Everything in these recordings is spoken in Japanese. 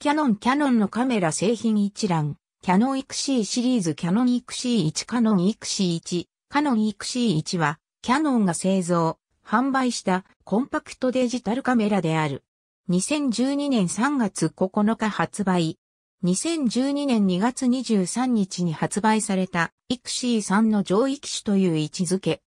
キャノンキャノンのカメラ製品一覧、キャノン XC シリーズキャノン XC1 カノン XC1、カノン XC1 は、キャノンが製造、販売したコンパクトデジタルカメラである。2012年3月9日発売。2012年2月23日に発売された XC3 の上位機種という位置づけ。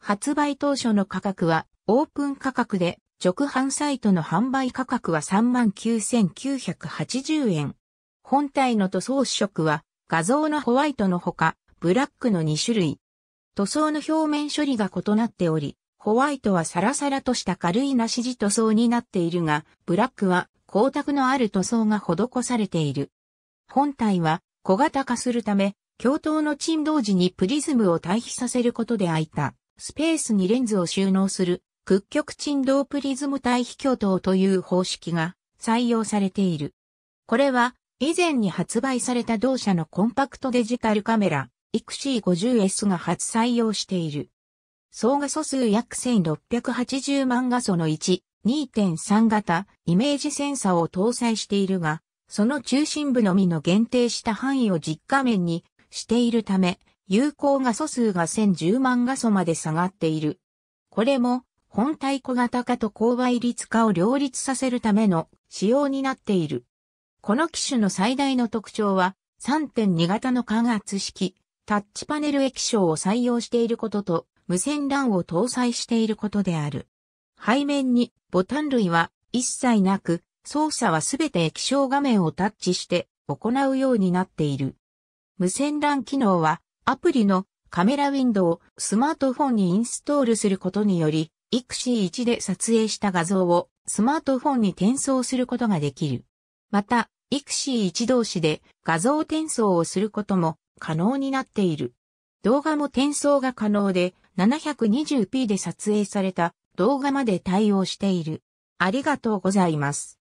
発売当初の価格はオープン価格で直販サイトの販売価格は39,980円。本体の塗装色は画像のホワイトのほか、ブラックの2種類。塗装の表面処理が異なっており、ホワイトはサラサラとした軽いなし地塗装になっているが、ブラックは光沢のある塗装が施されている。本体は小型化するため、共闘の沈道時にプリズムを対比させることで空いたスペースにレンズを収納する屈曲振動プリズム対比挙動という方式が採用されている。これは以前に発売された同社のコンパクトデジタルカメラ XC50S が初採用している。総画素数約1680万画素の1、2.3型イメージセンサーを搭載しているが、その中心部のみの限定した範囲を実画面にしているため、有効画素数が1010万画素まで下がっている。これも本体小型化と高倍率化を両立させるための仕様になっている。この機種の最大の特徴は3.2型の化圧式、タッチパネル液晶を採用していることと無線 LAN を搭載していることである。背面にボタン類は一切なく、操作はすべて液晶画面をタッチして行うようになっている。無線 LAN 機能はアプリのカメラウィンドウをスマートフォンにインストールすることによりイクシー1で撮影した画像をスマートフォンに転送することができる。また、イクシー1同士で画像転送をすることも可能になっている。動画も転送が可能で 720p で撮影された動画まで対応している。ありがとうございます。